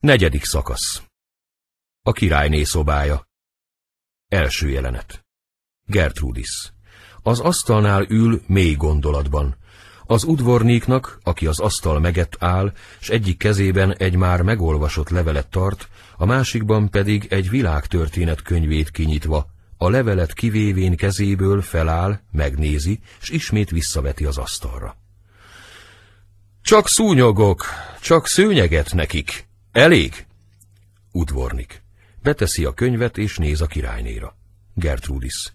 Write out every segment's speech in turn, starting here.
Negyedik szakasz A királyné szobája Első jelenet Gertrudis Az asztalnál ül mély gondolatban. Az udvornéknak, aki az asztal megett áll, s egyik kezében egy már megolvasott levelet tart, a másikban pedig egy világtörténet könyvét kinyitva, a levelet kivévén kezéből feláll, megnézi, s ismét visszaveti az asztalra. Csak szúnyogok, csak szőnyeget nekik, Elég! Udvornik. Beteszi a könyvet és néz a királynéra. Gertrudis.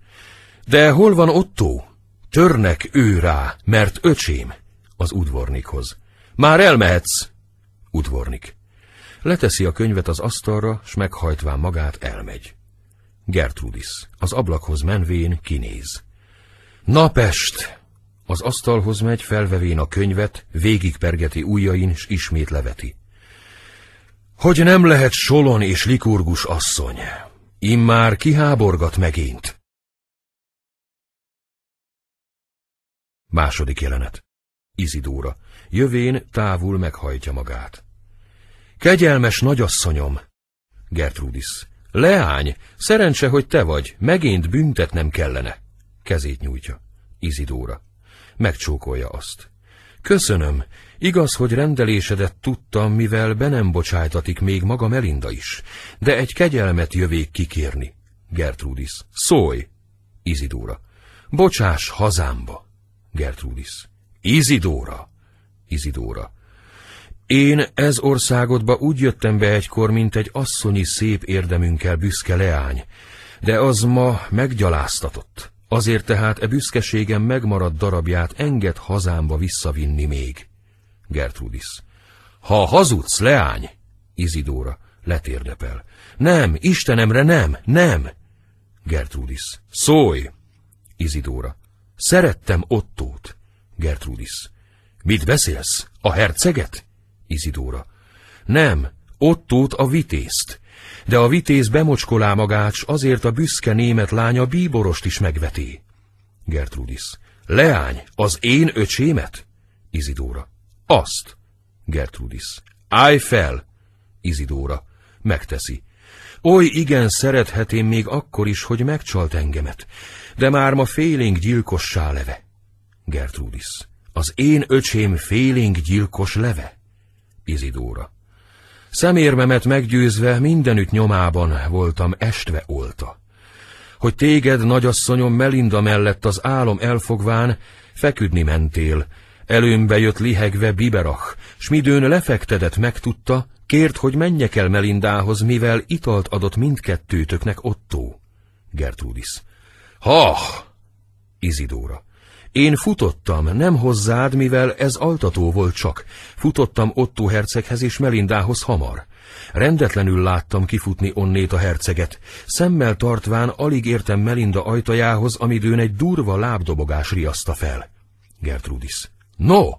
De hol van Otto? Törnek ő rá, mert öcsém. Az udvornikhoz. Már elmehetsz! Udvornik. Leteszi a könyvet az asztalra, s meghajtván magát elmegy. Gertrudis. Az ablakhoz menvén kinéz. Napest! Az asztalhoz megy, felvevén a könyvet, végigpergeti ujjain, s ismét leveti. Hogy nem lehet Solon és Likurgus asszony, immár kiháborgat megint. Második jelenet. Izidóra. Jövén távol meghajtja magát. Kegyelmes nagyasszonyom! Gertrudis. Leány, szerencse, hogy te vagy, megint büntetnem kellene. Kezét nyújtja. Izidóra. Megcsókolja azt. Köszönöm, igaz, hogy rendelésedet tudtam, mivel be nem bocsájtatik még maga Melinda is, de egy kegyelmet jövék kikérni. Gertrudis, szólj! Izidóra, Bocsáss hazámba! Gertrudis, Izidóra! Izidóra, én ez országodba úgy jöttem be egykor, mint egy asszonyi szép érdemünkkel büszke leány, de az ma meggyaláztatott. Azért tehát e büszkeségem megmaradt darabját enged hazámba visszavinni még. Gertrudis. Ha hazudsz, leány! Izidóra letérdepel. Nem, Istenemre nem, nem! Gertrudis. Szólj! Izidóra. Szerettem Ottót. Gertrudis. Mit beszélsz? A herceget? Izidóra. Nem, Ottót a vitézt de a vitéz bemocskolá magát, s azért a büszke német lánya bíborost is megveti. Gertrudis. Leány, az én öcsémet? Izidóra. Azt. Gertrudis. Állj fel! Izidóra. Megteszi. Oly igen szerethetém még akkor is, hogy megcsalt engemet, de már ma félénk gyilkossá leve. Gertrudis. Az én öcsém félénk gyilkos leve? Izidóra. Szemérmemet meggyőzve mindenütt nyomában voltam estve olta. Hogy téged, nagyasszonyom Melinda mellett az álom elfogván, feküdni mentél, Előmbe jött lihegve Biberach, s midőn lefektedett megtudta, kért, hogy menjek el Melindához, mivel italt adott mindkettőtöknek Ottó. Gertrudis. Ha! Izidóra. Én futottam, nem hozzád, mivel ez altató volt csak. Futottam Otto herceghez és Melindához hamar. Rendetlenül láttam kifutni onnét a herceget. Szemmel tartván alig értem Melinda ajtajához, amidőn egy durva lábdobogás riaszta fel. Gertrudis. No!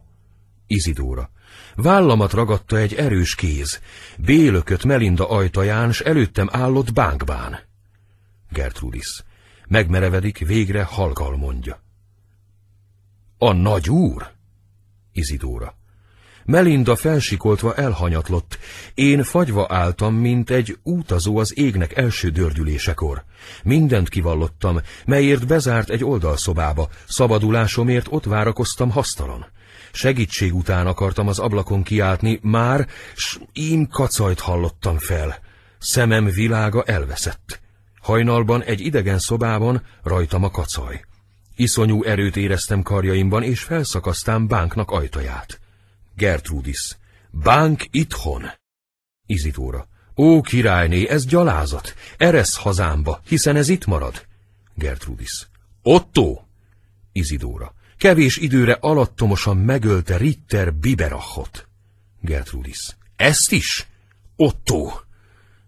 Izidóra. Vállamat ragadta egy erős kéz. Bélökött Melinda ajtaján, s előttem állott bánkbán. Gertrudis. Megmerevedik, végre halkal mondja. A nagy úr? Izidóra. Melinda felsikoltva elhanyatlott. Én fagyva álltam, mint egy útazó az égnek első dördülésekor. Mindent kivallottam, melyért bezárt egy oldalszobába, szabadulásomért ott várakoztam hasztalon. Segítség után akartam az ablakon kiáltni, már, s én kacajt hallottam fel. Szemem világa elveszett. Hajnalban egy idegen szobában rajtam a kacaj. Iszonyú erőt éreztem karjaimban, és felszakasztám bánknak ajtaját. Gertrudis. Bánk itthon! Izitóra. Ó, királyné, ez gyalázat! Eresz hazámba, hiszen ez itt marad! Gertrudis. Otto! Izidóra. Kevés időre alattomosan megölte Ritter Biberachot. Gertrudis. Ezt is? Otto!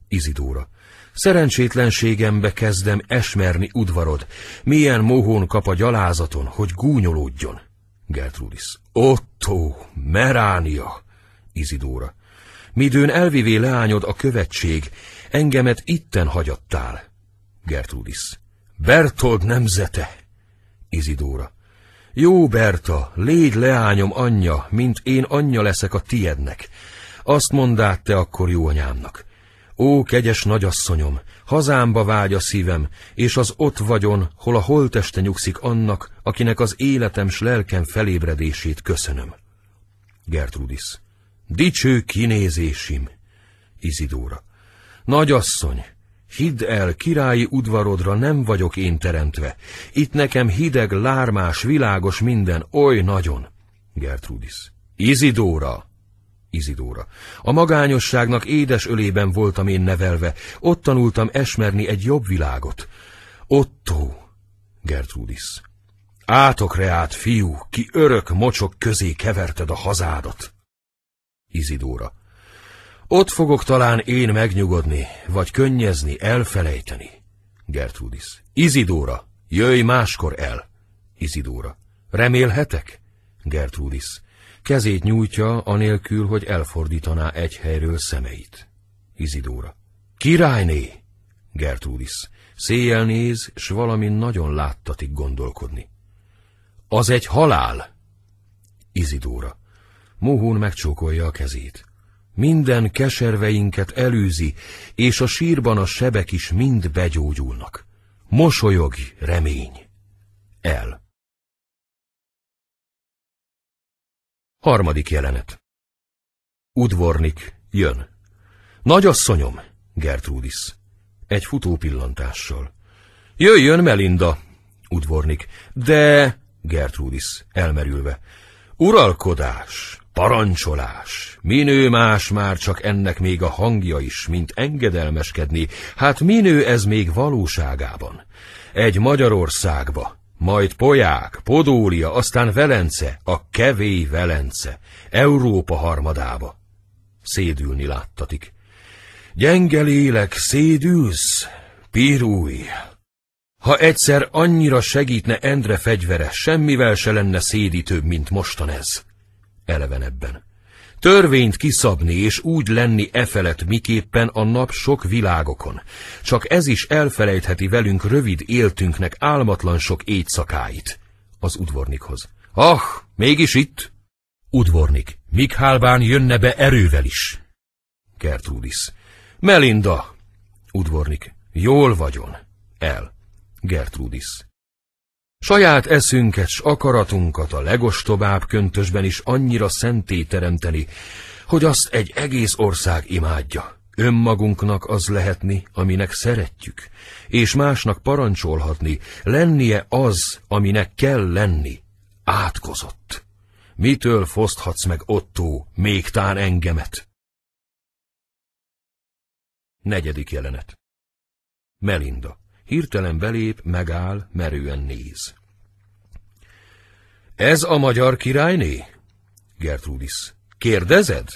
Izidóra. Szerencsétlenségembe kezdem esmerni udvarod. Milyen mohón kap a gyalázaton, hogy gúnyolódjon. Gertrudis. Otto, Meránia! Izidóra. Midőn elvivé leányod a követség, engemet itten hagyattál. Gertrudis. Bertold nemzete! Izidóra. Jó, Berta, légy leányom anyja, mint én anyja leszek a tiednek. Azt mondád te akkor jó anyámnak. Ó, kegyes nagyasszonyom, hazámba vágy a szívem, és az ott vagyon, hol a holteste nyugszik annak, akinek az életem s lelkem felébredését köszönöm. Gertrudis. Dicső kinézésim! Izidóra. Nagyasszony, hidd el, királyi udvarodra nem vagyok én teremtve. Itt nekem hideg, lármás, világos minden, oly nagyon. Gertrudis. Izidóra! Izidóra. A magányosságnak édes ölében voltam én nevelve, ott tanultam esmerni egy jobb világot. Otto, Gertrudis, átokre fiú, ki örök mocsok közé keverted a hazádat. Izidóra, ott fogok talán én megnyugodni, vagy könnyezni, elfelejteni. Gertrudis, Izidóra, jöjj máskor el. Izidóra, remélhetek? Gertrudis, Kezét nyújtja, anélkül, hogy elfordítaná egy helyről szemeit. Izidóra. Királyné! Gertrudis. Széjjel néz, s valami nagyon láttatik gondolkodni. Az egy halál! Izidóra. Mohón megcsókolja a kezét. Minden keserveinket elűzi, és a sírban a sebek is mind begyógyulnak. Mosolyog, remény. El. Harmadik jelenet. Udvornik jön. Nagyasszonyom, Gertrudis. Egy futó pillantással. Jöjjön Melinda, udvornik. De, Gertrudis, elmerülve. Uralkodás, parancsolás. Minő más már csak ennek még a hangja is, mint engedelmeskedni. Hát minő ez még valóságában. Egy Magyarországba, majd Poják, Podólia, aztán Velence, a kevély Velence, Európa harmadába. Szédülni láttatik. Gyenge lélek, szédülsz, pirulj! Ha egyszer annyira segítne Endre fegyvere, semmivel se lenne szédítőbb, mint mostan ez. ebben. Törvényt kiszabni és úgy lenni e felett miképpen a nap sok világokon. Csak ez is elfelejtheti velünk rövid éltünknek álmatlan sok éjszakáit. Az udvornikhoz. Ah, mégis itt? Udvornik. Mikhálbán jönne be erővel is. Gertrudis. Melinda. Udvornik. Jól vagyon. El. Gertrudis. Saját eszünket s akaratunkat a legostobább köntösben is annyira szenté teremteni, hogy azt egy egész ország imádja. Önmagunknak az lehetni, aminek szeretjük, és másnak parancsolhatni, lennie az, aminek kell lenni, átkozott. Mitől foszthatsz meg Ottó, még tán engemet? Negyedik jelenet Melinda Hirtelen belép, megáll, merően néz. Ez a magyar királyné? Gertrudis. Kérdezed?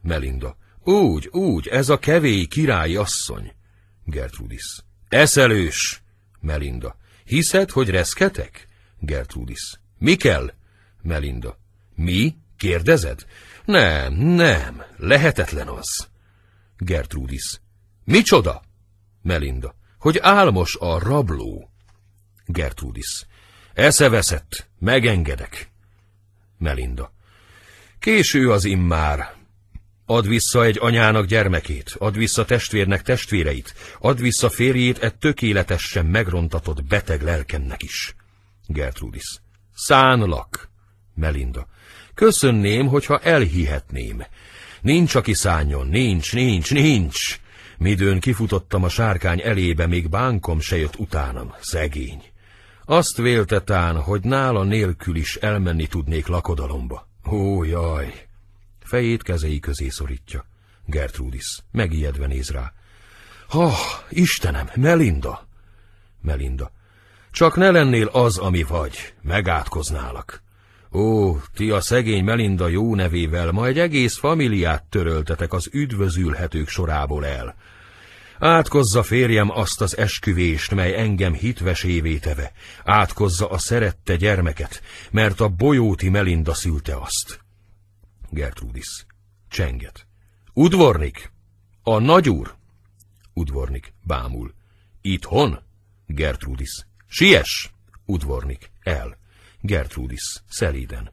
Melinda. Úgy, úgy, ez a kevély király asszony. Gertrudis. Eszelős! Melinda. Hiszed, hogy reszketek? Gertrudis. Mi kell? Melinda. Mi? Kérdezed? Nem, nem, lehetetlen az. Gertrudis. Micsoda? Melinda hogy álmos a rabló. Gertrudis. Eszeveszett, megengedek. Melinda. Késő az immár. Ad vissza egy anyának gyermekét, ad vissza testvérnek testvéreit, ad vissza férjét egy tökéletesen megrontatott beteg lelkennek is. Gertrudis. Szánlak. Melinda. Köszönném, hogyha elhihetném. Nincs, aki szánjon, nincs, nincs, nincs. Midőn kifutottam a sárkány elébe, még bánkom se jött utánam, szegény. Azt vélte tán, hogy nála nélkül is elmenni tudnék lakodalomba. Ó, jaj! Fejét kezei közé szorítja. Gertrudis, megijedve néz rá. Ha, oh, Istenem, Melinda! Melinda. Csak ne lennél az, ami vagy, megátkoználak. Ó, ti a szegény Melinda jó nevével ma egy egész familiát töröltetek az üdvözülhetők sorából el. Átkozza férjem azt az esküvést, mely engem hitvesévé teve. Átkozza a szerette gyermeket, mert a bolyóti Melinda szülte azt. Gertrudis. Csenget. Udvornik! A nagyúr! Udvornik. Bámul. Itthon? Gertrudis. Siess! Udvornik. El. Gertrudis, szelíden.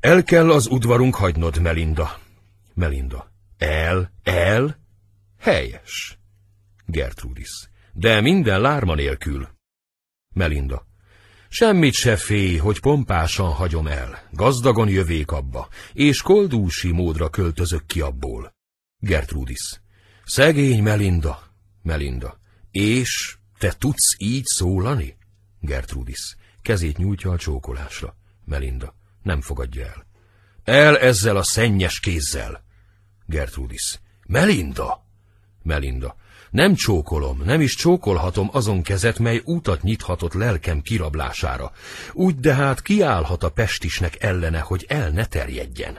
El kell az udvarunk hagynod, Melinda. Melinda. El, el? Helyes. Gertrudis. De minden lárma nélkül. Melinda. Semmit se félj, hogy pompásan hagyom el, gazdagon jövék abba, és koldúsi módra költözök ki abból. Gertrudis. Szegény Melinda. Melinda. És te tudsz így szólani? Gertrudis. Kezét nyújtja a csókolásra. Melinda. Nem fogadja el. El ezzel a szennyes kézzel! Gertrudis. Melinda! Melinda. Nem csókolom, nem is csókolhatom azon kezet, mely útat nyithatott lelkem kirablására. Úgy de hát kiállhat a pestisnek ellene, hogy el ne terjedjen.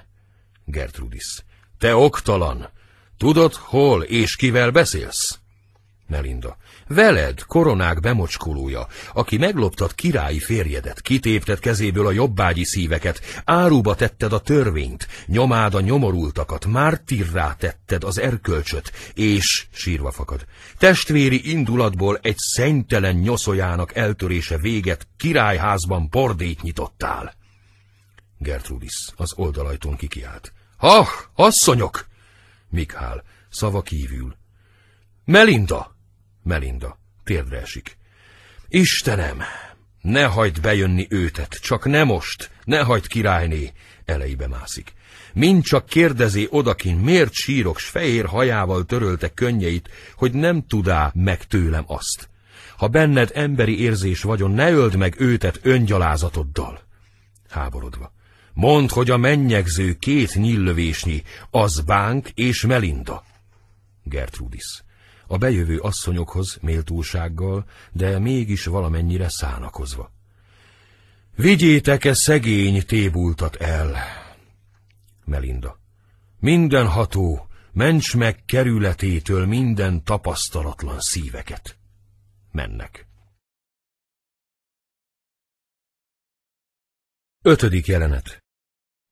Gertrudis. Te oktalan! Tudod, hol és kivel beszélsz? Melinda. Veled, koronák bemocskolója, aki megloptad királyi férjedet, kitépted kezéből a jobbágyi szíveket, áruba tetted a törvényt, nyomád a nyomorultakat, mártirrá tetted az erkölcsöt, és, sírva fakad, testvéri indulatból egy szentelen nyoszoljának eltörése véget királyházban pordét nyitottál. Gertrudis az oldalajtón kikiált. Ha, asszonyok! Mikhál, szava kívül. Melinda! Melinda térdre esik. Istenem, ne hagyd bejönni őtet, csak ne most, ne hagyd királyné, elejbe mászik. Mind csak kérdezi odakin, miért sírok, s fehér hajával törölte könnyeit, hogy nem tudá meg tőlem azt. Ha benned emberi érzés vagyon, ne öld meg őtet öngyalázatoddal. Háborodva. Mondd, hogy a mennyegző két nyillövésnyi, az Bánk és Melinda. Gertrudis a bejövő asszonyokhoz méltósággal, de mégis valamennyire szánakozva. Vigyétek-e szegény tébultat el? Melinda. Minden ható, ments meg kerületétől minden tapasztalatlan szíveket. Mennek. Ötödik jelenet.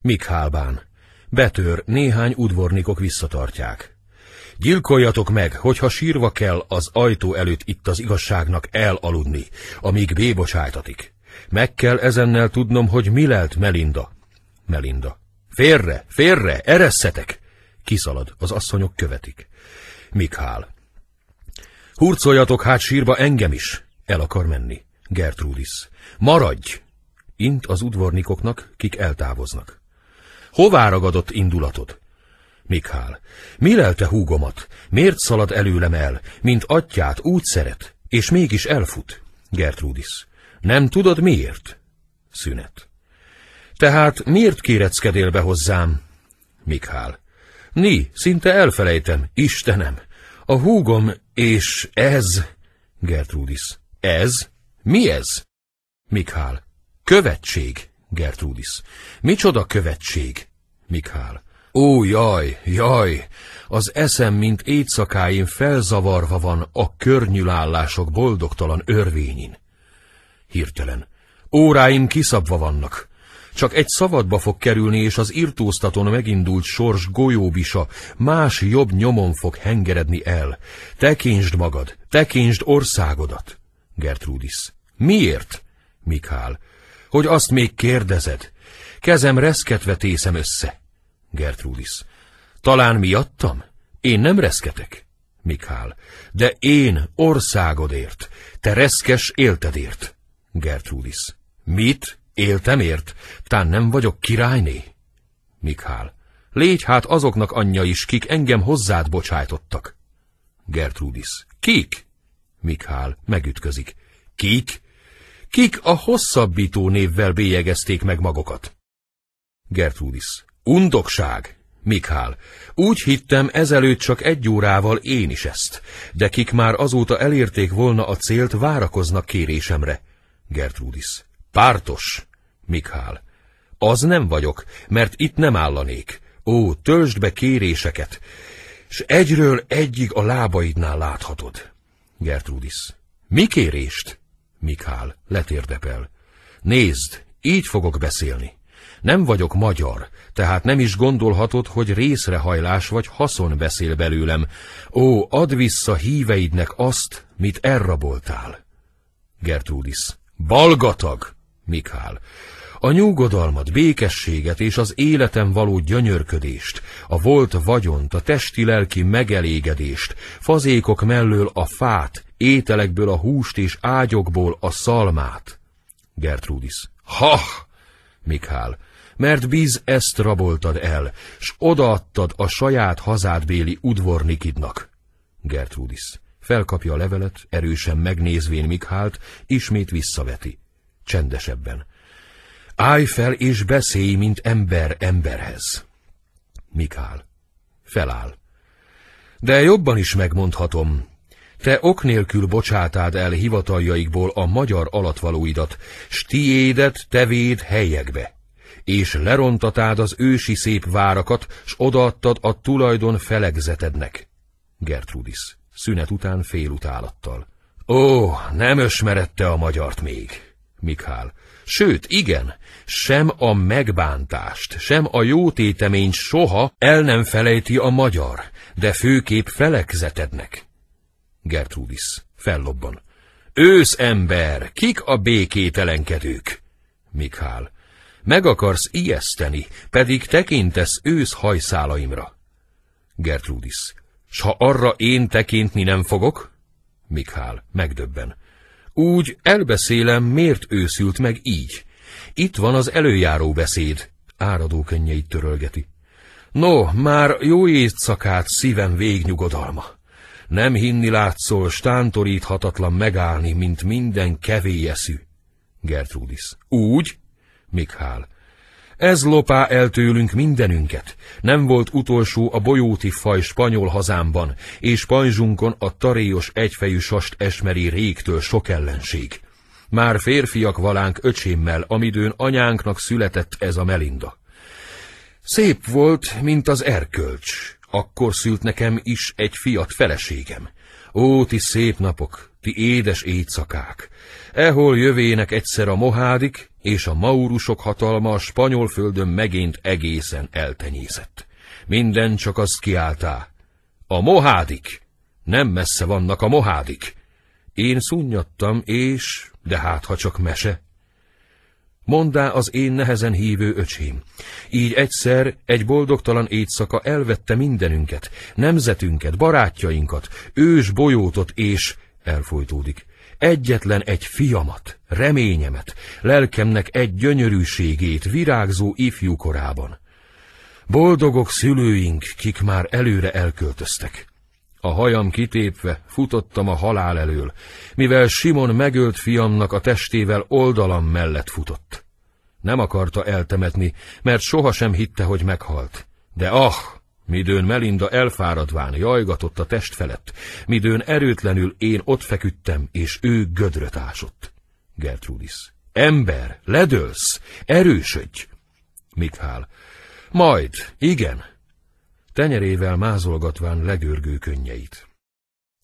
Mikhálbán. Betör, néhány udvornikok visszatartják. Gyilkoljatok meg, hogyha sírva kell az ajtó előtt itt az igazságnak elaludni, amíg bébocsájtatik. Meg kell ezennel tudnom, hogy mi lelt Melinda. Melinda. Férre, férre, eresszetek! Kiszalad, az asszonyok követik. Mikhál. Hurcoljatok hát sírba engem is! El akar menni. Gertrudis. Maradj! Int az udvornikoknak, kik eltávoznak. Hová ragadott indulatod? Mikhál, mi lelte húgomat? Miért szalad előlem el, mint atyát úgy szeret, és mégis elfut? Gertrudis, nem tudod miért? Szünet. Tehát miért kéreckedél be hozzám? Mikhál, Ni, szinte elfelejtem, Istenem! A húgom, és ez... Gertrudis. Ez? Mi ez? Mikhál. Követség, Gertrudis. Micsoda követség? Mikhál. Ó, jaj, jaj! Az eszem, mint éjszakáim felzavarva van a környülállások boldogtalan örvényin. Hirtelen. Óráim kiszabva vannak. Csak egy szabadba fog kerülni, és az irtóztaton megindult sors golyóbisa más jobb nyomon fog hengeredni el. Tekintsd magad, tekintsd országodat. Gertrudis. Miért? Mikál. Hogy azt még kérdezed. Kezem reszketve tészem össze. Gertrudis. Talán miattam? Én nem reszketek. Mikhál. De én országodért, te reszkes éltedért. Gertrudis. Mit? Éltemért? Tán nem vagyok királyné? Mikhál. Légy hát azoknak anyja is, kik engem hozzád bocsájtottak. Gertrudis. Kik? Mikhál megütközik. Kik? Kik a hosszabbító névvel bélyegezték meg magokat? Gertrudis. Undokság! Mikhál, úgy hittem, ezelőtt csak egy órával én is ezt, de kik már azóta elérték volna a célt, várakoznak kérésemre. Gertrudis, pártos! Mikhál, az nem vagyok, mert itt nem állanék. Ó, töltsd be kéréseket, s egyről egyig a lábaidnál láthatod. Gertrudis, mi kérést? Mikhál, letérdepel. Nézd, így fogok beszélni. Nem vagyok magyar, tehát nem is gondolhatod, hogy részrehajlás vagy haszon beszél belőlem. Ó, add vissza híveidnek azt, mit elraboltál. Gertrudis. Balgatag! Mikál. A nyugodalmat, békességet és az életem való gyönyörködést, a volt vagyont, a testi-lelki megelégedést, fazékok mellől a fát, ételekből a húst és ágyokból a szalmát. Gertrudis. Ha! Mikhál mert bíz ezt raboltad el, s odaadtad a saját hazádbéli udvornikidnak. Gertrudis felkapja a levelet, erősen megnézvén Mikhált, ismét visszaveti. Csendesebben. Állj fel és beszélj, mint ember emberhez. Mikhál. Feláll. De jobban is megmondhatom. Te ok nélkül bocsátád el hivataljaikból a magyar alatvalóidat, s tiédet, tevéd helyekbe és lerontatád az ősi szép várakat, s odaadtad a tulajdon felegzetednek. Gertrudis, szünet után utálattal. Ó, nem ösmerette a magyart még. Mikhál, sőt, igen, sem a megbántást, sem a jó soha el nem felejti a magyar, de főképp felegzetednek. Gertrudis, fellobban. Ősz ember, kik a békételenkedők? Mikhál, meg akarsz ijeszteni, pedig tekintesz ősz hajszálaimra. Gertrudis. S ha arra én tekintni nem fogok? Mikhál, megdöbben. Úgy elbeszélem, miért őszült meg így. Itt van az előjáró beszéd. Áradó könnyeit törölgeti. No, már jó éjszakát szívem végnyugodalma. Nem hinni látszol, stántoríthatatlan megállni, mint minden kevélyeszű. Gertrudis. Úgy? Mikhál. Ez lopá el tőlünk mindenünket. Nem volt utolsó a bolyóti faj spanyol hazámban, és pajzsunkon a taréos egyfejű sast esmeri régtől sok ellenség. Már férfiak valánk öcsémmel, amidőn anyánknak született ez a Melinda. Szép volt, mint az erkölcs. Akkor szült nekem is egy fiat feleségem. Ó, ti szép napok! ti édes éjszakák! Ehol jövének egyszer a mohádik, és a maurusok hatalma a spanyol földön megint egészen eltenyészett. Minden csak azt kiáltá. A mohádik! Nem messze vannak a mohádik! Én szunnyadtam, és... de hát, ha csak mese... Mondá az én nehezen hívő öcsém. Így egyszer egy boldogtalan éjszaka elvette mindenünket, nemzetünket, barátjainkat, ős bolyótot és elfolytódik. Egyetlen egy fiamat, reményemet, lelkemnek egy gyönyörűségét virágzó ifjú korában. Boldogok szülőink, kik már előre elköltöztek. A hajam kitépve futottam a halál elől, mivel Simon megölt fiamnak a testével oldalam mellett futott. Nem akarta eltemetni, mert sohasem hitte, hogy meghalt. De ah, Midőn Melinda elfáradván jajgatott a test felett, midőn erőtlenül én ott feküdtem, és ő gödröt ásott. Gertrudis. Ember, ledőlsz, erősödj! Mikhál. Majd, igen. Tenyerével mázolgatván legörgő könnyeit.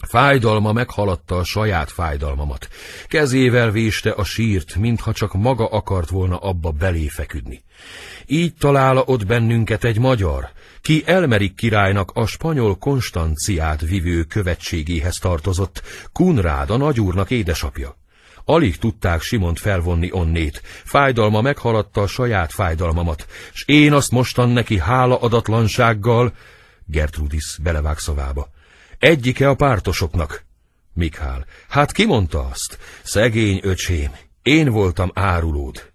Fájdalma meghaladta a saját fájdalmamat. Kezével véste a sírt, mintha csak maga akart volna abba belé feküdni. Így talál ott bennünket egy magyar, ki Elmerik királynak a spanyol Konstanciát vivő követségéhez tartozott, Kunrád a nagyúrnak édesapja. Alig tudták Simont felvonni onnét, fájdalma meghaladta a saját fájdalmamat, s én azt mostan neki hála adatlansággal, Gertrudis belevág szavába Egyike a pártosoknak. Mikhál, hát ki mondta azt? Szegény öcsém, én voltam árulód.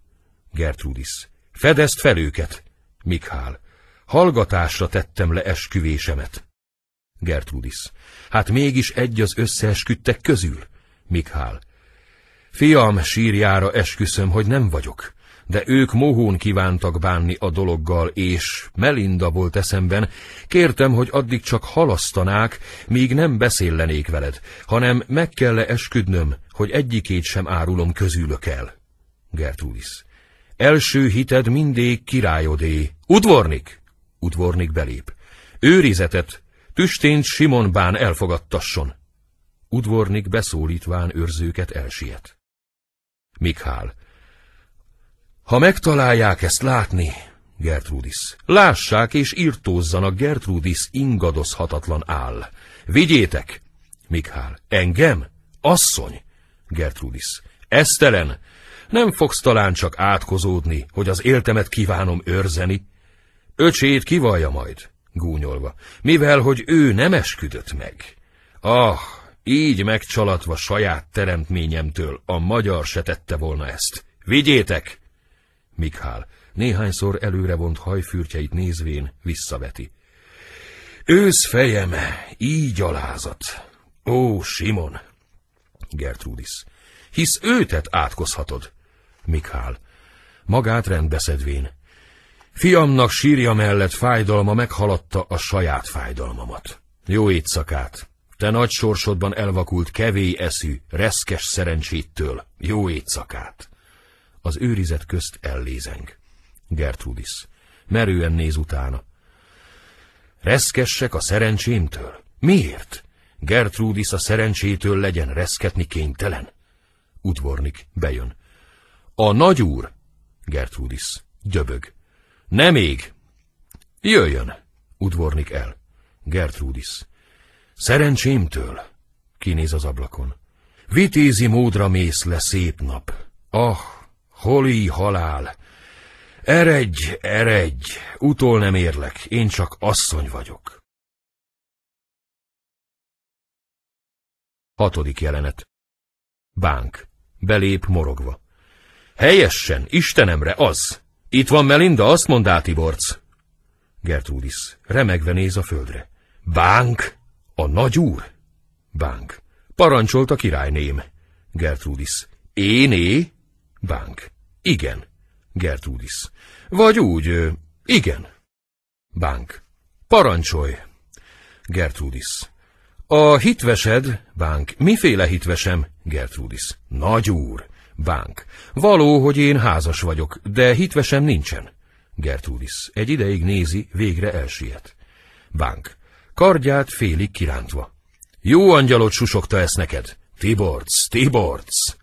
Gertrudis, fedezd fel őket. Mikhál, hallgatásra tettem le esküvésemet. Gertrudis, hát mégis egy az összeesküdtek közül. Mikhál, fiam sírjára esküszöm, hogy nem vagyok de ők mohón kívántak bánni a dologgal, és Melinda volt eszemben, kértem, hogy addig csak halasztanák, míg nem beszéllenék veled, hanem meg kell -e esküdnöm, hogy egyikét sem árulom közülök el. Gertrudis. Első hited mindig királyodé. Udvornik! Udvornik belép. Őrizetet! Tüstént Simon bán elfogadtasson! Udvornik beszólítván őrzőket elsiet. Mikhál, ha megtalálják ezt látni, Gertrudis, lássák és irtózzanak Gertrudis ingadozhatatlan áll. Vigyétek! Mikhál, engem? Asszony! Gertrudis, esztelen! Nem fogsz talán csak átkozódni, hogy az éltemet kívánom őrzeni? Öcsét kivalja majd, gúnyolva, mivel, hogy ő nem esküdött meg. Ah, így megcsalatva saját teremtményemtől a magyar se tette volna ezt. Vigyétek! Mikhál, néhányszor vont hajfürtjeit nézvén visszaveti. Ősz fejem, így alázat! Ó, Simon! Gertrudis, hisz őtet átkozhatod! Mikhál, magát rendbeszedvén. Fiamnak sírja mellett fájdalma meghaladta a saját fájdalmamat. Jó éjszakát! Te nagy sorsodban elvakult kevély eszű, reszkes szerencsétől. Jó éjszakát! az őrizet közt ellézeng. Gertrudis. Merően néz utána. Reszkessek a szerencsémtől? Miért? Gertrudis a szerencsétől legyen reszketni kénytelen. Udvornik, bejön. A nagyúr! Gertrudis, döbög. Nem még! Jöjjön! Udvornik el. Gertrudis. Szerencsémtől! Kinéz az ablakon. Vitézi módra mész le szép nap. Ah, Holi halál! Eredj, eredj! Utol nem érlek, én csak asszony vagyok. Hatodik jelenet. Bánk. Belép morogva. Helyessen, Istenemre, az! Itt van Melinda, azt mond Átiborc. Gertrudis. Remegve néz a földre. Bánk? A nagy úr? Bánk. Parancsolt a királyném. Gertrudis. é? Bánk. Igen. Gertrudis. Vagy úgy, igen. Bánk. Parancsolj. Gertrudis. A hitvesed, Bánk, miféle hitvesem? Gertrudis. Nagy úr. Bánk. Való, hogy én házas vagyok, de hitvesem nincsen. Gertrudis. Egy ideig nézi, végre elsiet. Bánk. Kardját félig kirántva. Jó angyalot susogta ezt neked. Tiborc, Tiborc.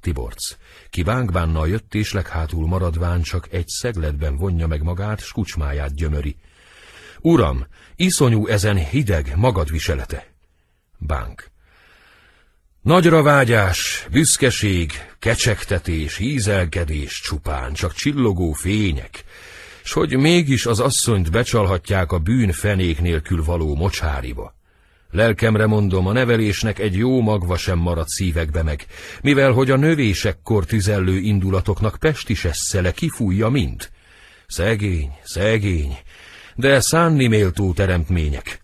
Tiborc. Ki vánkbánnal jött, és leghátul maradván csak egy szegletben vonja meg magát, s kucsmáját gyömöri. Uram, iszonyú ezen hideg magadviselete! Bánk. Nagyra vágyás, büszkeség, kecsegtetés, hízelkedés csupán, csak csillogó fények, s hogy mégis az asszonyt becsalhatják a bűn fenék nélkül való mocsáriba. Lelkemre mondom, a nevelésnek egy jó magva sem marad szívekbe meg, mivel hogy a növésekkor tüzellő indulatoknak pestis eszele kifújja mind. Szegény, szegény, de szánni méltó teremtmények.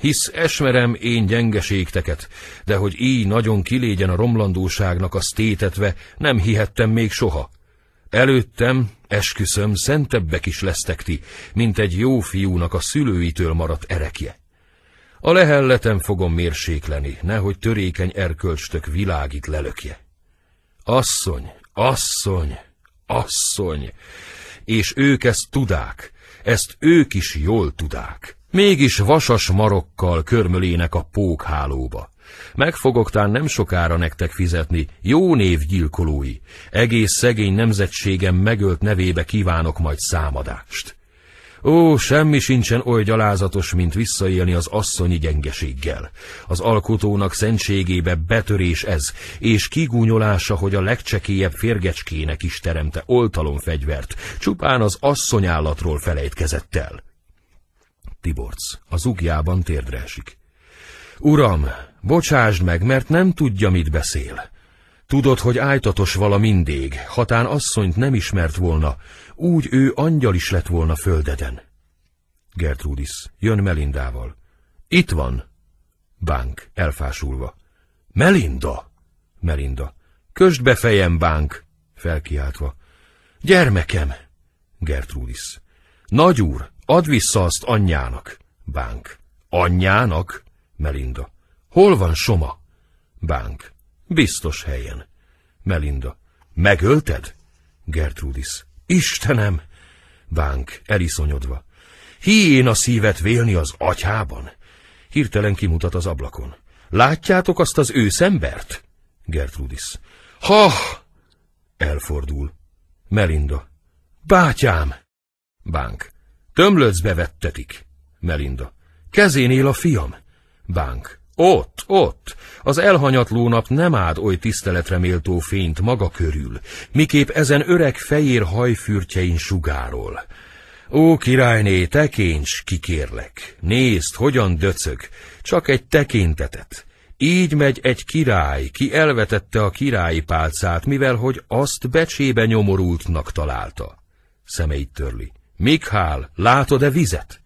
Hisz esmerem én gyengeségteket, de hogy így nagyon kilégyen a romlandóságnak a tétetve, nem hihettem még soha. Előttem, esküszöm, szentebbek is lesztek ti, mint egy jó fiúnak a szülőitől maradt erekje. A lehelletem fogom mérsékleni, nehogy törékeny erkölcstök világít lelökje. Asszony, asszony, asszony, és ők ezt tudák, ezt ők is jól tudák. Mégis vasas marokkal körmölének a pókhálóba. Meg fogok tán nem sokára nektek fizetni, jó név gyilkolói, Egész szegény nemzetségem megölt nevébe kívánok majd számadást. Ó, semmi sincsen oly gyalázatos, mint visszaélni az asszonyi gyengeséggel. Az alkotónak szentségébe betörés ez, és kigúnyolása, hogy a legcsekélyebb férgecskének is teremte oltalom fegyvert, csupán az asszonyállatról felejtkezett el. Tiborc, az ugjában térdre esik. Uram, bocsásd meg, mert nem tudja, mit beszél. Tudod, hogy ájtatos vala mindig, hatán asszonyt nem ismert volna, úgy ő angyal is lett volna földeden. Gertrudis, jön Melindával. Itt van. Bánk, elfásulva. Melinda! Melinda. Kösd be fejem, Bánk! Felkiáltva. Gyermekem! Gertrudis. Nagy úr, add vissza azt anyjának! Bánk. Anyjának? Melinda. Hol van Soma? Bánk. Biztos helyen. Melinda. Megölted? Gertrudis. Istenem! Bánk, eliszonyodva. Hién a szívet vélni az atyában? Hirtelen kimutat az ablakon. Látjátok azt az őszembert? Gertrudis. Ha! Elfordul. Melinda. Bátyám! Bánk. Tömlöcbe vettetik. Melinda. Kezén él a fiam. Bánk. Ott, ott, az elhanyatló nap nem áld oly tiszteletre méltó fényt maga körül, miképp ezen öreg fehér hajfürtjein sugárol. Ó, királyné, tekints, kikérlek, nézd, hogyan döcög, csak egy tekintetet. Így megy egy király, ki elvetette a királyi pálcát, mivel hogy azt becsébe nyomorultnak találta. Szemeit törli. Mikhál, látod-e vizet?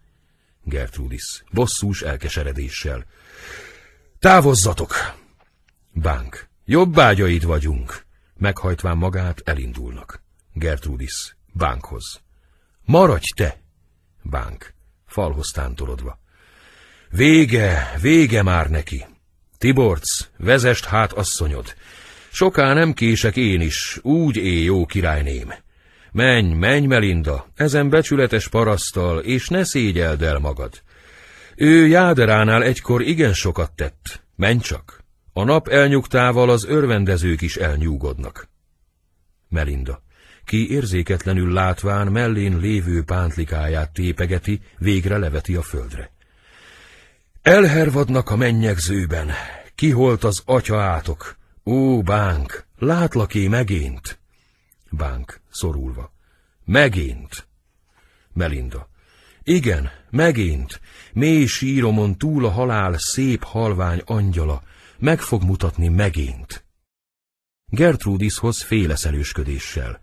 Gertrudis, bosszús elkeseredéssel. Távozzatok! Bánk. Jobb ágyaid vagyunk. Meghajtván magát, elindulnak. Gertrudis. Bánkhoz. Maradj te! Bánk. Falhoz tántorodva. Vége, vége már neki! Tiborc, vezest hát asszonyod! Soká nem kések én is, úgy éj, jó királyném! Menj, menj, Melinda, ezen becsületes parasztal, és ne szégyeld el magad! Ő Jáderánál egykor igen sokat tett. Menj csak! A nap elnyugtával az örvendezők is elnyúgodnak. Melinda. Ki érzéketlenül látván mellén lévő pántlikáját tépegeti, végre leveti a földre. Elhervadnak a mennyegzőben, kiholt az atya átok. Ó, bánk, én megint! Bánk, szorulva. Megint. Melinda. Igen, megint mély síromon túl a halál szép halvány angyala, meg fog mutatni megint. Gertrudishoz féleszelősködéssel.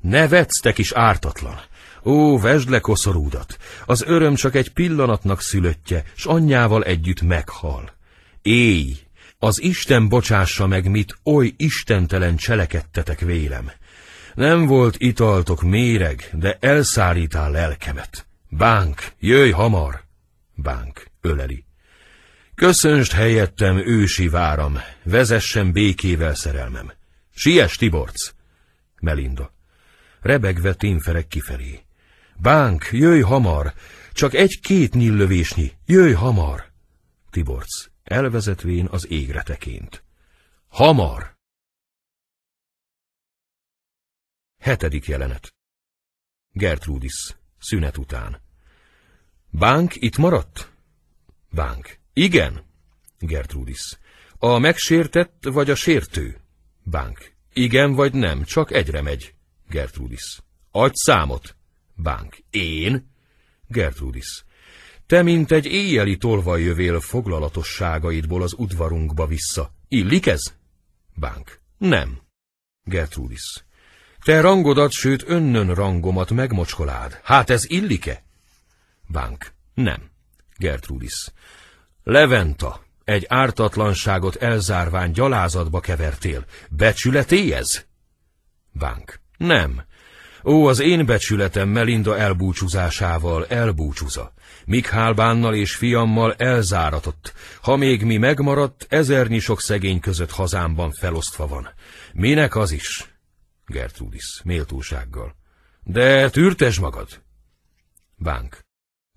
Ne vetsz, te kis ártatlan! Ó, vesd le koszorúdat! Az öröm csak egy pillanatnak szülöttje, s anyjával együtt meghal. Éj! Az Isten bocsássa meg, mit oly istentelen cselekedtetek vélem. Nem volt italtok méreg, de elszárítál lelkemet. Bánk, jöjj hamar! Bánk öleli. Köszönst helyettem, ősi váram, vezessen békével szerelmem. Siess, Tiborc! Melinda. Rebegve témferek kifelé. Bánk, jöjj hamar! Csak egy-két nyillövésnyi, jöjj hamar! Tiborc, elvezetvén az égre tekint. Hamar! Hetedik jelenet. Gertrudis, szünet után. Bánk itt maradt? Bánk. Igen. Gertrudis. A megsértett vagy a sértő? Bánk. Igen vagy nem, csak egyre megy. Gertrudis. Adj számot. Bánk. Én? Gertrudis. Te, mint egy éjjeli tolva jövél foglalatosságaidból az udvarunkba vissza. Illik ez? Bánk. Nem. Gertrudis. Te rangodat, sőt önnön rangomat megmocskolád. Hát ez illike? Bánk. Nem. Gertrudis. Leventa, egy ártatlanságot elzárván gyalázatba kevertél. Becsületéhez? Bánk. Nem. Ó, az én becsületem Melinda elbúcsúzásával elbúcsúza. Mikhál bánnal és fiammal elzáratott. Ha még mi megmaradt, ezernyi sok szegény között hazámban felosztva van. Minek az is? Gertrudis, méltósággal. De tűrtes magad! Bánk.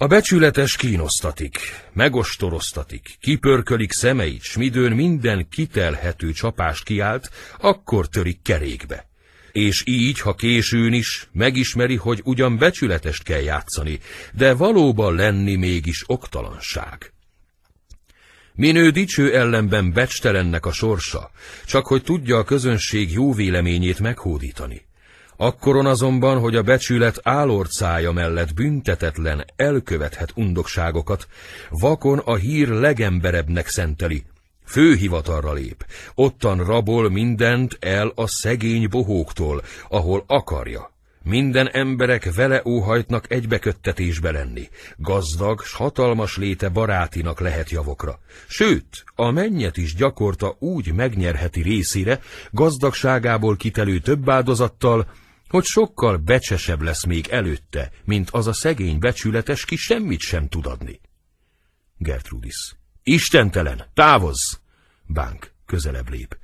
A becsületes kínosztatik, megostoroztatik, kipörkölik szemeit, s midőn minden kitelhető csapást kiált, akkor törik kerékbe. És így, ha későn is, megismeri, hogy ugyan becsületest kell játszani, de valóban lenni mégis oktalanság. Minő dicső ellenben becstelennek a sorsa, csak hogy tudja a közönség jó véleményét meghódítani. Akkoron azonban, hogy a becsület álorcája mellett büntetetlen elkövethet undokságokat, vakon a hír legemberebbnek szenteli, főhivatalra lép, ottan rabol mindent el a szegény bohóktól, ahol akarja. Minden emberek vele óhajtnak egybeköttetésbe lenni, gazdag s hatalmas léte barátinak lehet javokra. Sőt, a mennyet is gyakorta úgy megnyerheti részére, gazdagságából kitelő több áldozattal, hogy sokkal becsesebb lesz még előtte, mint az a szegény becsületes, ki semmit sem tud adni. Gertrudis. Istentelen, távozz! Bánk közelebb lép.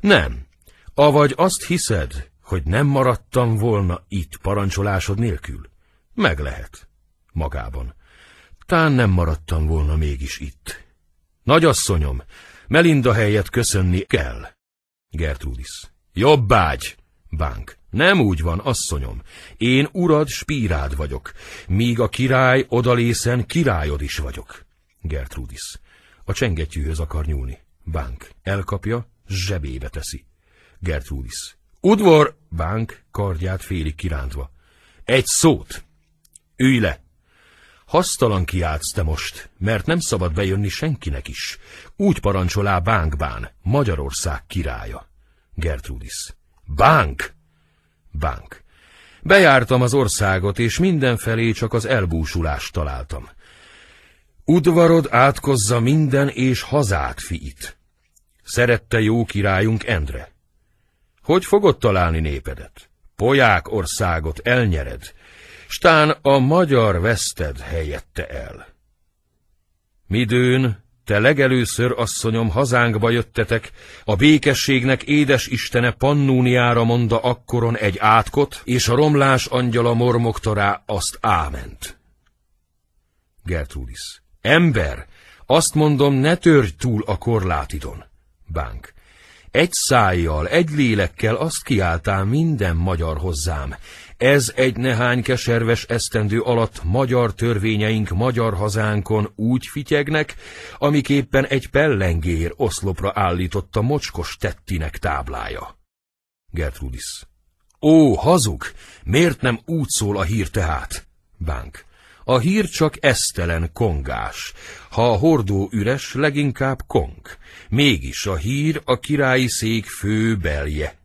Nem, avagy azt hiszed, hogy nem maradtam volna itt parancsolásod nélkül? Meg lehet. Magában. Tán nem maradtam volna mégis itt. Nagyasszonyom, Melinda helyet köszönni kell. Gertrudis. Jobbágy! Bánk. Nem úgy van, asszonyom. Én urad, spírád vagyok, míg a király odalészen királyod is vagyok. Gertrudis. A csengetyűhöz akar nyúlni. Bánk. Elkapja, zsebébe teszi. Gertrudis. Udvar! Bánk kardját félig kirántva. Egy szót! Ülj le! Hasztalan kiátsz te most, mert nem szabad bejönni senkinek is. Úgy parancsolá Bánkbán, Magyarország királya. Gertrudis. Bánk! Bánk. Bejártam az országot, és mindenfelé csak az elbúsulást találtam. Udvarod átkozza minden és hazád, fiit. Szerette jó királyunk Endre. Hogy fogod találni népedet? Poják országot elnyered, stán a magyar veszted helyette el. Midőn te legelőször, asszonyom, hazánkba jöttetek, a békességnek édes istene Pannóniára monda akkoron egy átkot, és a romlás angyala mormogta rá azt áment. Gertrudis. Ember, azt mondom, ne törj túl a korlátidon. Bánk. Egy szájjal, egy lélekkel azt kiáltál minden magyar hozzám. Ez egy nehány keserves esztendő alatt magyar törvényeink magyar hazánkon úgy fityegnek, amiképpen egy pellengér oszlopra állította mocskos tettinek táblája. Gertrudis. Ó, hazug! Miért nem úgy szól a hír tehát? Bánk. A hír csak esztelen kongás. Ha a hordó üres, leginkább kong. Mégis a hír a királyi szék fő belje.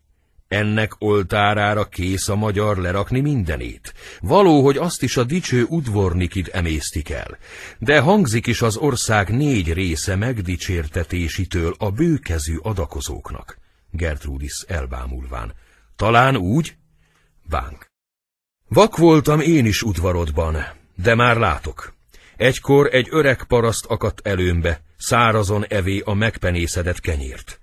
Ennek oltárára kész a magyar lerakni mindenét. Való, hogy azt is a dicső udvornikit emésztik el. De hangzik is az ország négy része megdicsértetésitől a bőkezű adakozóknak. Gertrudis elbámulván. Talán úgy? Bánk. Vak voltam én is udvarodban, de már látok. Egykor egy öreg paraszt akadt előmbe, szárazon evé a megpenészedett kenyért.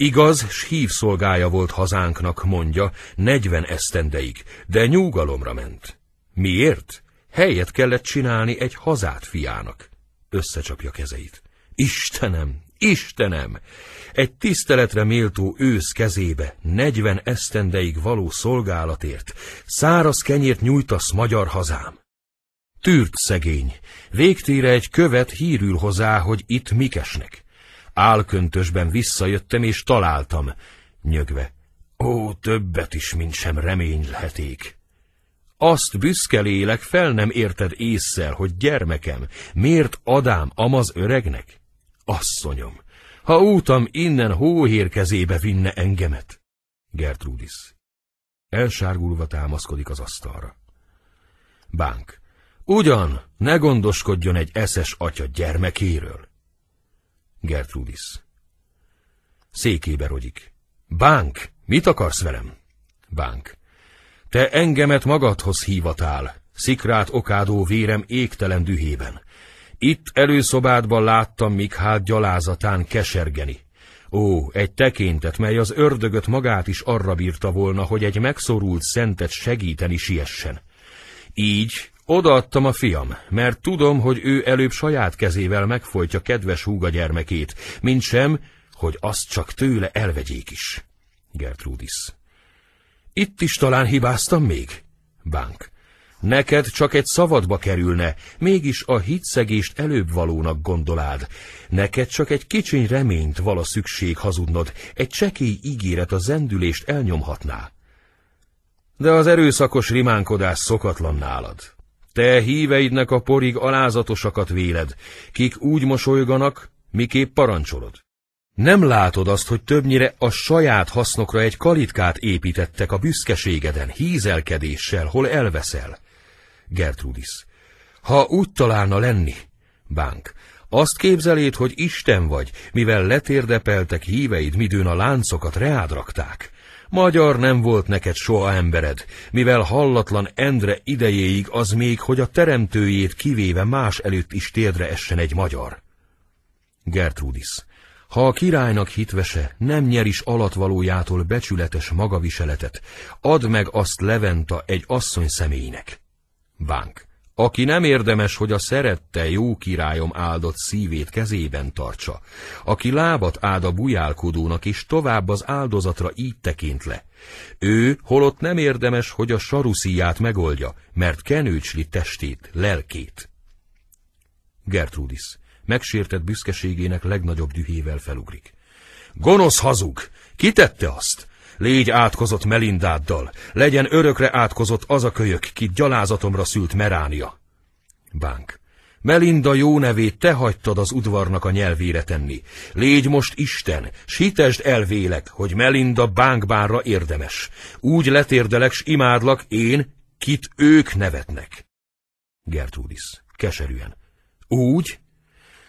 Igaz, s hív szolgája volt hazánknak, mondja, negyven esztendeig, de nyugalomra ment. Miért? Helyet kellett csinálni egy hazát fiának. Összecsapja kezeit. Istenem, Istenem! Egy tiszteletre méltó ősz kezébe, negyven esztendeig való szolgálatért, száraz kenyért nyújtasz magyar hazám. Tűrt szegény, végtére egy követ hírül hozzá, hogy itt mikesnek. Álköntösben visszajöttem, és találtam, nyögve. Ó, többet is, mint sem reménylheték. Azt büszke lélek, fel nem érted észszel, hogy gyermekem, miért adám amaz öregnek? Asszonyom, ha útam innen hóhér kezébe vinne engemet. Gertrudis. Elsárgulva támaszkodik az asztalra. Bánk. Ugyan, ne gondoskodjon egy eszes atya gyermekéről. Gertrudis. Székébe rogyik. Bánk, mit akarsz velem? Bánk. Te engemet magadhoz hívatál, szikrát okádó vérem égtelen dühében. Itt előszobádban láttam Mikhál gyalázatán kesergeni. Ó, egy tekintet, mely az ördögöt magát is arra bírta volna, hogy egy megszorult szentet segíteni siessen. Így Odaadtam a fiam, mert tudom, hogy ő előbb saját kezével megfojtja kedves húga gyermekét, mint sem, hogy azt csak tőle elvegyék is. Gertrudis. Itt is talán hibáztam még? Bánk. Neked csak egy szavadba kerülne, mégis a hitszegést előbb valónak gondolád. Neked csak egy kicsiny reményt vala szükség hazudnod, egy csekély ígéret a zendülést elnyomhatná. De az erőszakos rimánkodás szokatlan nálad. Te híveidnek a porig alázatosakat véled, kik úgy mosolyganak, miképp parancsolod. Nem látod azt, hogy többnyire a saját hasznokra egy kalitkát építettek a büszkeségeden, hízelkedéssel, hol elveszel. Gertrudis. Ha úgy találna lenni, Bánk, azt képzeléd, hogy Isten vagy, mivel letérdepeltek híveid, midőn a láncokat reádrakták? rakták. Magyar nem volt neked soha embered, mivel hallatlan Endre idejéig az még, hogy a teremtőjét kivéve más előtt is térdre essen egy magyar. Gertrudis. Ha a királynak hitvese nem nyer is alatvalójától becsületes magaviseletet, add meg azt Leventa egy asszony személynek. Bánk aki nem érdemes, hogy a szerette jó királyom áldott szívét kezében tartsa, aki lábat áld a bujálkodónak, és tovább az áldozatra így tekint le. Ő, holott nem érdemes, hogy a sarusziját megoldja, mert kenőcsli testét, lelkét. Gertrudis, megsértett büszkeségének legnagyobb dühével felugrik. Gonosz hazug! Kitette azt? Légy átkozott Melindáddal, legyen örökre átkozott az a kölyök, kit gyalázatomra szült Meránia. Bánk. Melinda jó nevét te hagytad az udvarnak a nyelvére tenni. Légy most Isten, s hitesd el vélek, hogy Melinda bánkbánra érdemes. Úgy letérdelek, s imádlak én, kit ők nevetnek. Gertrudis, keserűen. Úgy?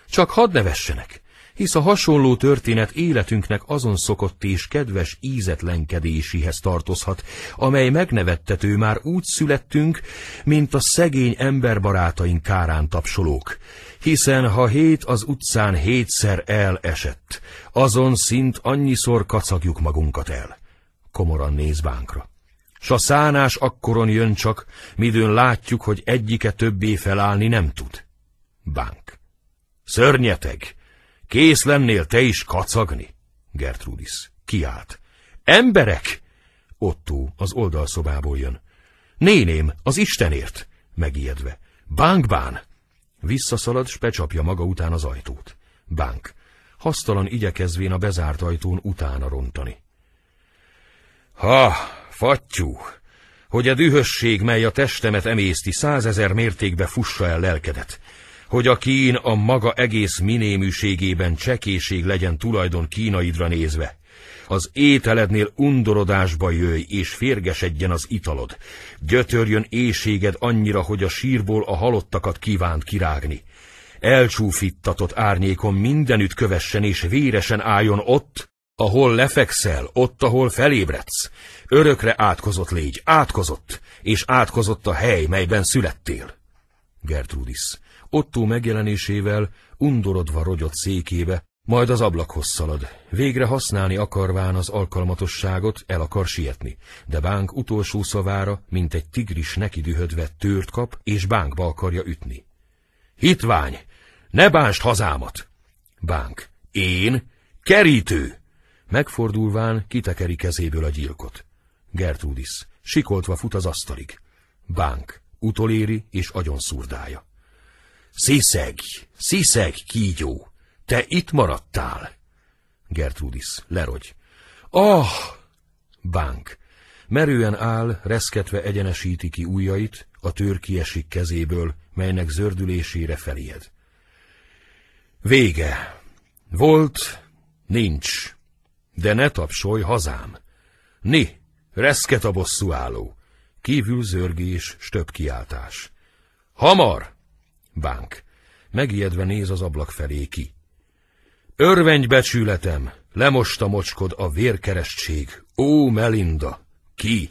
Csak hadd nevessenek hisz a hasonló történet életünknek azon szokott és kedves ízetlenkedéséhez tartozhat, amely megnevettető már úgy születtünk, mint a szegény emberbarátaink kárán tapsolók. Hiszen ha hét az utcán hétszer elesett, azon szint annyiszor kacagjuk magunkat el. Komoran néz bánkra. S a szánás akkoron jön csak, midőn látjuk, hogy egyike többé felállni nem tud. Bánk. Szörnyeteg! Kész lennél te is kacagni? Gertrudis. Kiált. Emberek! Ottó az oldalszobából jön. Néném, az Istenért! Megijedve. Bánkbán! Visszaszalad, s becsapja maga után az ajtót. Bánk. Hasztalan igyekezvén a bezárt ajtón utána rontani. Ha, fattyú! Hogy a dühösség, mely a testemet emészti, százezer mértékbe fussa el lelkedet, hogy a kín a maga egész minéműségében csekéség legyen tulajdon kínaidra nézve. Az ételednél undorodásba jöjj, és férgesedjen az italod. Gyötörjön éjséged annyira, hogy a sírból a halottakat kívánt kirágni. Elcsúfittatott árnyékon mindenütt kövessen és véresen álljon ott, ahol lefekszel, ott, ahol felébredsz. Örökre átkozott légy, átkozott, és átkozott a hely, melyben születtél. Gertrudis, Ottó megjelenésével undorodva rogyott székébe, majd az ablakhoz szalad. Végre használni akarván az alkalmatosságot, el akar sietni, de Bánk utolsó szavára, mint egy tigris neki dühödve tört kap, és Bánkba akarja ütni. Hitvány! Ne bánst hazámat! Bánk. Én? Kerítő! Megfordulván kitekeri kezéből a gyilkot. Gertrudis. Sikoltva fut az asztalig. Bánk. Utoléri és agyon szurdája. Sziszeg, sziszeg, kígyó, te itt maradtál. Gertrudis, lerogy. Ah! Bánk. Merően áll, reszketve egyenesíti ki ujjait, a tör kiesik kezéből, melynek zördülésére felied. Vége. Volt, nincs. De ne tapsolj, hazám. Ni, reszket a álló. Kívül zörgés, stöbb kiáltás. Hamar! Bánk. Megijedve néz az ablak felé ki. Örvendj becsületem, lemosta mocskod a vérkerestség. Ó, Melinda, ki?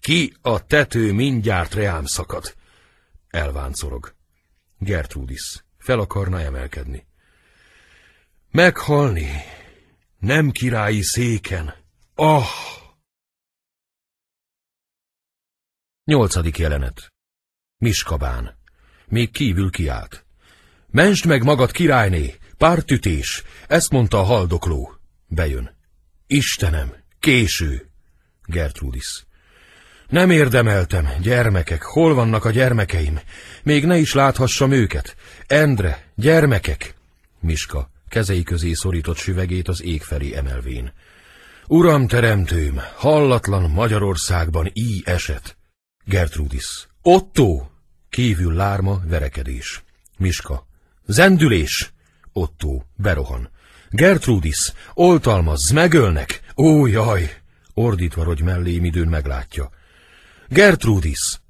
Ki a tető mindjárt reám szakad? Elváncorog. Gertrudis fel akarna emelkedni. Meghalni, nem királyi széken. Ah! Nyolcadik jelenet. Miskabán még kívül kiált. Mensd meg magad, királyné! Pártütés! Ezt mondta a haldokló. Bejön. Istenem! Késő! Gertrudis. Nem érdemeltem, gyermekek, hol vannak a gyermekeim? Még ne is láthassam őket. Endre, gyermekek! Miska, kezei közé szorított süvegét az ég felé emelvén. Uram teremtőm, hallatlan Magyarországban íj eset. Gertrudis. Otto! Kívül lárma, verekedés. Miska. Zendülés! Ottó. Berohan. Gertrudis, oltalmazz, megölnek! Ó, jaj! Ordítva, hogy mellém időn meglátja. Gertrudis!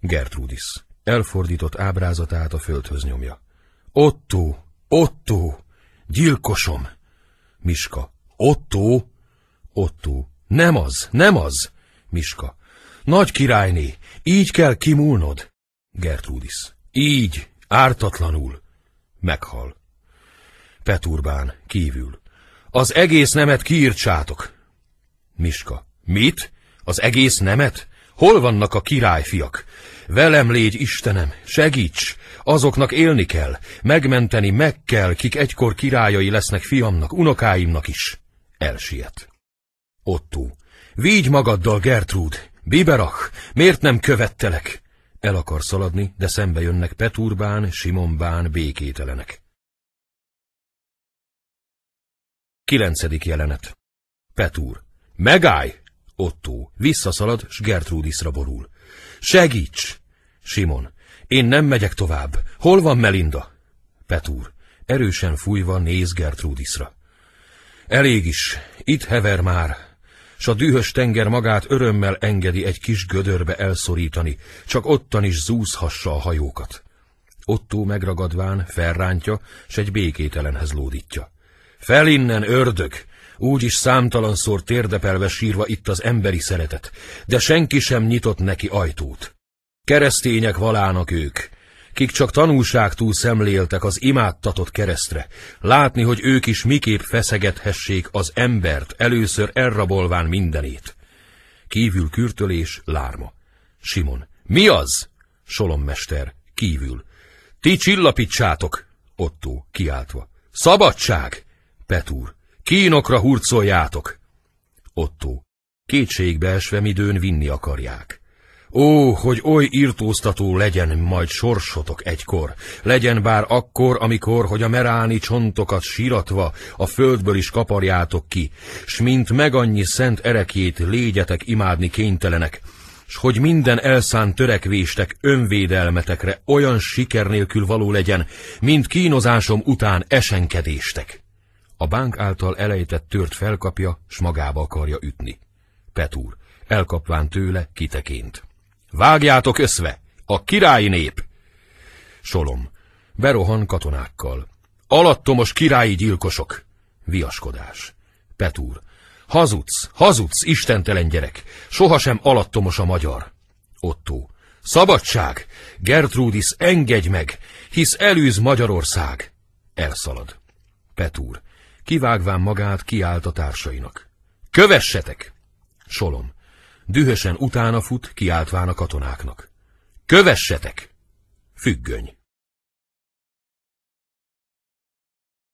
Gertrudis. Elfordított ábrázatát a földhöz nyomja. Ottó! Ottó! Gyilkosom! Miska. Ottó! Ottó. Nem az, nem az! Miska. Nagy királyné, így kell kimúlnod! Gertrudis. Így, ártatlanul. Meghal. Peturbán, kívül. Az egész nemet kiírtsátok. Miska. Mit? Az egész nemet? Hol vannak a királyfiak? Velem légy, Istenem, segíts! Azoknak élni kell, megmenteni meg kell, kik egykor királyai lesznek fiamnak, unokáimnak is. Elsiet. Ottó. Vigy magaddal, Gertrude! Biberach, miért nem követtelek? El akar szaladni, de szembe jönnek Petúrbán, Simonbán békételenek. Kilencedik jelenet. Petúr. Megállj! Ottó. Visszaszalad, s Gertrudisra borul. Segíts! Simon. Én nem megyek tovább. Hol van Melinda? Petúr. Erősen fújva néz Gertrudisra. Elég is. Itt hever már, s a dühös tenger magát örömmel engedi egy kis gödörbe elszorítani, csak ottan is zúzhassa a hajókat. Ottó megragadván felrántja, s egy békételenhez lódítja. Fel innen, ördög! Úgy is számtalanszor térdepelve sírva itt az emberi szeretet, de senki sem nyitott neki ajtót. Keresztények valának ők, kik csak tanúságtúl szemléltek az imádtatott keresztre, látni, hogy ők is miképp feszegethessék az embert, először elrabolván mindenét. Kívül kürtölés, lárma. Simon. Mi az? Solommester. Kívül. Ti csillapítsátok! Ottó, kiáltva. Szabadság! Petúr. Kínokra hurcoljátok! Ottó. Kétségbeesve midőn vinni akarják. Ó, hogy oly írtóztató legyen majd sorsotok egykor, legyen bár akkor, amikor, hogy a meráni csontokat síratva a földből is kaparjátok ki, s mint megannyi szent erekét légyetek imádni kénytelenek, s hogy minden elszánt törekvéstek önvédelmetekre olyan siker nélkül való legyen, mint kínozásom után esenkedéstek. A bánk által elejtett tört felkapja, s magába akarja ütni. Petúr, elkapván tőle kitekint. Vágjátok összve! A királyi nép! Solom. Berohan katonákkal. Alattomos királyi gyilkosok! Viaskodás. Petúr. Hazudsz, hazudsz, istentelen gyerek! Sohasem alattomos a magyar! Otto. Szabadság! Gertrudis engedj meg! Hisz elűz Magyarország! Elszalad. Petúr. Kivágván magát kiállt a társainak. Kövessetek! Solom. Dühösen utána fut, kiáltván a katonáknak. Kövessetek! Függöny.